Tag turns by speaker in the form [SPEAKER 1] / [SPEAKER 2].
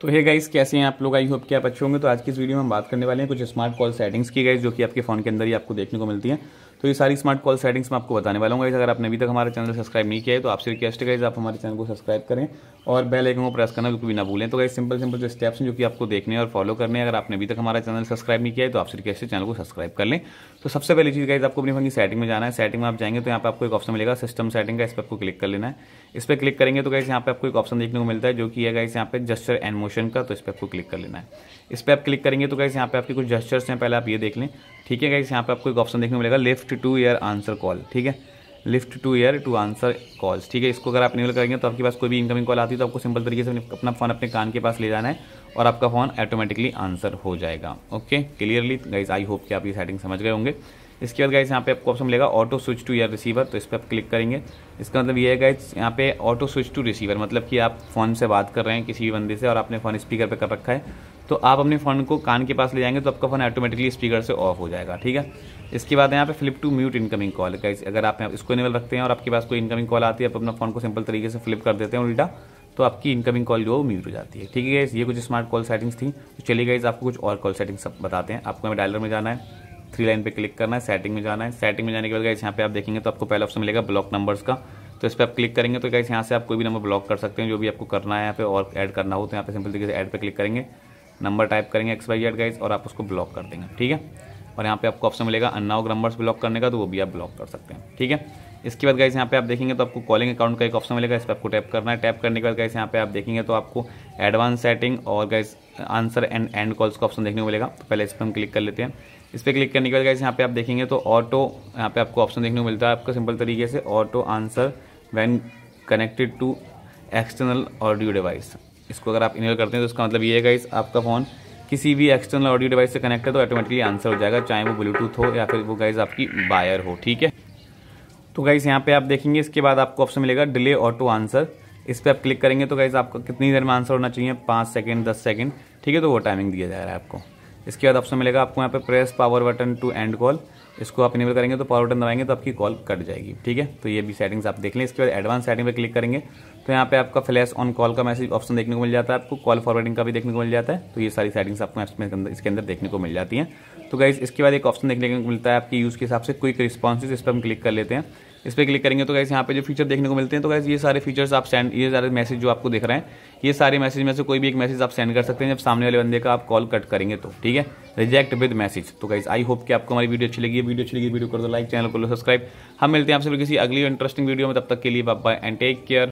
[SPEAKER 1] तो hey guys कैसे हैं आप लोग आई होप कि आप अच्छे होंगे तो आज की इस वीडियो में हम बात करने वाले हैं कुछ स्मार्ट कॉल सेटिंग्स की गाइस जो कि आपके फ़ोन के अंदर ही आपको देखने को मिलती हैं तो ये सारी स्मार्ट कॉल सेटिंग्स मैं आपको बताने वाला हूँ अगर आपने अभी तक हमारे चैनल सब्सक्राइब नहीं किया है तो आपसे रिक्वेस्ट है आप हमारे चैनल को सब्सक्राइब करें और बेल आइकन को प्रेस करना बिल्कुल भी ना भूलें तो गाइस सिंपल सिंपल जो स्टेप्स हैं जो कि आपको देखने और फॉलो करने अगर आपने अभी तक हमारा चैनल सब्सक्राइब नहीं किया है तो आपसे रिक्वेस्ट है चैनल को सब्सक्राइब कर लें तो सबसे पहली चीज़ गाइज आपको अपनी फोन की सेटिंग में जाना है सेटिंग में आप जाएंगे तो यहाँ पर आपको एक ऑप्शन मिलेगा सिस्टम सेटिंग का इस पर आपको क्लिक कर लेना है इस पर क्लिक करेंगे तो गाइस यहाँ पर आपको एक ऑप्शन देखने को मिलता है जो कि है गाइज यहाँ पे जस्टर एंड मोशन का तो इस पर आपको क्लिक कर लेना है इस पर आप क्लिक करेंगे तो गाइस यहाँ पे आपके कुछ जस्टर्स हैं पहले आप ये देख लें ठीक है गाइस यहाँ पे आपको एक ऑप्शन देखने को मिलेगा lift to ear answer call ठीक है lift to ear to answer calls ठीक है इसको अगर आप इनेबल करेंगे तो आपके पास कोई भी इनकमिंग कॉल आती है तो आपको सिंपल तरीके से अपना फ़ोन अपने कान के पास ले जाना है और आपका फ़ोन ऑटोमेटिकली आंसर हो जाएगा okay clearly guys I hope कि आप ये सेटिंग समझ गए होंगे इसके बाद गाइज यहाँ पे आपको ऑप्शन मिलेगा ऑटो स्विच टू या रिसीवर तो इस पर आप क्लिक करेंगे इसका मतलब ये है गाइज यहाँ पे ऑटो स्विच टू रिसीवर मतलब कि आप फ़ोन से बात कर रहे हैं किसी भी बंदे से और आपने फ़ोन स्पीकर पे कर रखा है तो आप अपने फ़ोन को कान के पास ले जाएंगे तो आपका फ़ोन ऑटोमेटिकली स्पीकर से ऑफ हो जाएगा ठीक है इसके बाद यहाँ पे flip to mute incoming call guys अगर आप इसको इनेबल रखते हैं और आपके पास कोई इनकमिंग कॉल आती है आप अपना फ़ोन को सिंपल तरीके से फ्लिप कर देते हैं उल्टा तो आपकी इनकमिंग कॉल जो म्यूट हो जाती है ठीक है गाइज ये कुछ स्मार्ट कॉल सेटिंग्स थी तो चलिए गाइज आपको कुछ और कॉल सेटिंग्स बताते हैं आपको हमें डायलर में जाना है थ्री लाइन पे क्लिक करना है सेटिंग में जाना है सेटिंग में जाने के बाद गाइस यहाँ पे आप देखेंगे तो आपको पहला ऑप्शन मिलेगा ब्लॉक नंबर्स का तो इस पर आप क्लिक करेंगे तो गाइस यहाँ से आप कोई भी नंबर ब्लॉक कर सकते हैं जो भी आपको करना है यहाँ पे और ऐड करना हो तो यहाँ पे सिंपल तरीके से ऐड पे क्लिक करेंगे नंबर टाइप करेंगे एक्स वाई जेड गाइस और आप उसको ब्लॉक कर देंगे ठीक है और यहाँ पे आपको ऑप्शन मिलेगा अननाउक नंबर्स ब्लॉक करने का तो वो भी आप ब्लॉक कर सकते हैं ठीक है इसके बाद गाइस यहाँ पे आप देखेंगे तो आपको कॉलिंग अकाउंट का एक ऑप्शन मिलेगा इस पर आपको टैप करना है टैप करने के बाद गाइस यहाँ पे आप देखेंगे तो आपको एडवांस सेटिंग और guys answer and end calls का ऑप्शन देखने को मिलेगा तो पहले इस पर हम क्लिक कर लेते हैं इस पर क्लिक करने के बाद गाइस यहाँ पे आप देखेंगे तो ऑटो यहाँ पे आपको ऑप्शन देखने को मिलता है आपको सिंपल तरीके से auto answer when connected to external audio device इसको अगर आप इनेबल करते हैं तो उसका मतलब ये है गाइस आपका फ़ोन किसी भी एक्सटर्नल ऑडियो डिवाइस से कनेक्ट है तो ऑटोमेटिकली आंसर हो जाएगा चाहे वो ब्लूटूथ हो या फिर वो गाइज आपकी वायर हो ठीक है तो गाइज यहाँ पे आप देखेंगे इसके बाद आपको ऑप्शन मिलेगा डिले ऑटो आंसर इस पर आप क्लिक करेंगे तो गाइज आपको कितनी देर में आंसर होना चाहिए पाँच सेकेंड दस सेकेंड ठीक है तो वो टाइमिंग दिया जा रहा है आपको इसके बाद ऑप्शन मिलेगा आपको यहाँ पे press power button to end call इसको आप इनेबल करेंगे तो पावर बटन दबाएंगे तो आपकी कॉल कट जाएगी ठीक है तो ये भी सेटिंग्स आप देख लें इसके बाद एडवांस सेटिंग पर क्लिक करेंगे तो यहाँ पे आपका फ्लैश ऑन कॉल का मैसेज ऑप्शन देखने को मिल जाता है आपको कॉल फॉरवर्डिंग का भी देखने को मिल जाता है तो ये सारी सेटिंग्स आपको इसके अंदर देखने को मिल जाती है तो गाइज इसके बाद एक ऑप्शन देखने को मिलता है आपके यूज़ के हिसाब से क्विक रिस्पॉन्स इस पर हम क्लिक कर लेते हैं इस पर क्लिक करेंगे तो गैस यहाँ पे जो फीचर देखने को मिलते हैं तो गैस ये सारे फीचर्स आप सेंड ये सारे मैसेज जो आपको दिख रहे हैं ये सारे मैसेज में से कोई भी एक मैसेज आप सेंड कर सकते हैं जब सामने वाले बंदे का आप कॉल कट करेंगे तो ठीक है रिजेक्ट विद मैसेज तो गैस आई होप कि आपको हमारी वीडियो अच्छी लगी वीडियो अच्छी लगी वीडियो कर दो लाइक चैनल को सब्सक्राइब हम मिलते हैं आपसे किसी अगली इंटरेस्टिंग वीडियो में तब तक के लिए बाय एंड टेक केयर